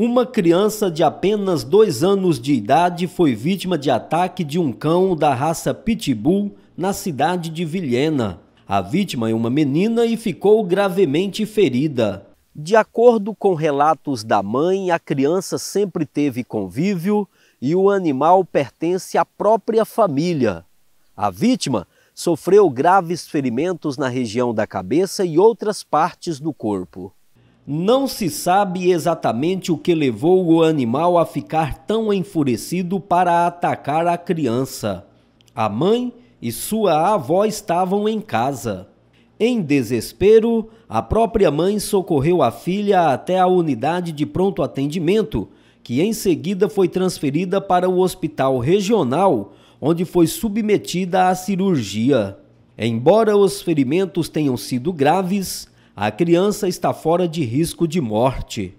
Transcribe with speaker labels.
Speaker 1: Uma criança de apenas dois anos de idade foi vítima de ataque de um cão da raça Pitbull na cidade de Vilhena. A vítima é uma menina e ficou gravemente ferida. De acordo com relatos da mãe, a criança sempre teve convívio e o animal pertence à própria família. A vítima sofreu graves ferimentos na região da cabeça e outras partes do corpo. Não se sabe exatamente o que levou o animal a ficar tão enfurecido para atacar a criança. A mãe e sua avó estavam em casa. Em desespero, a própria mãe socorreu a filha até a unidade de pronto atendimento, que em seguida foi transferida para o hospital regional, onde foi submetida à cirurgia. Embora os ferimentos tenham sido graves, a criança está fora de risco de morte.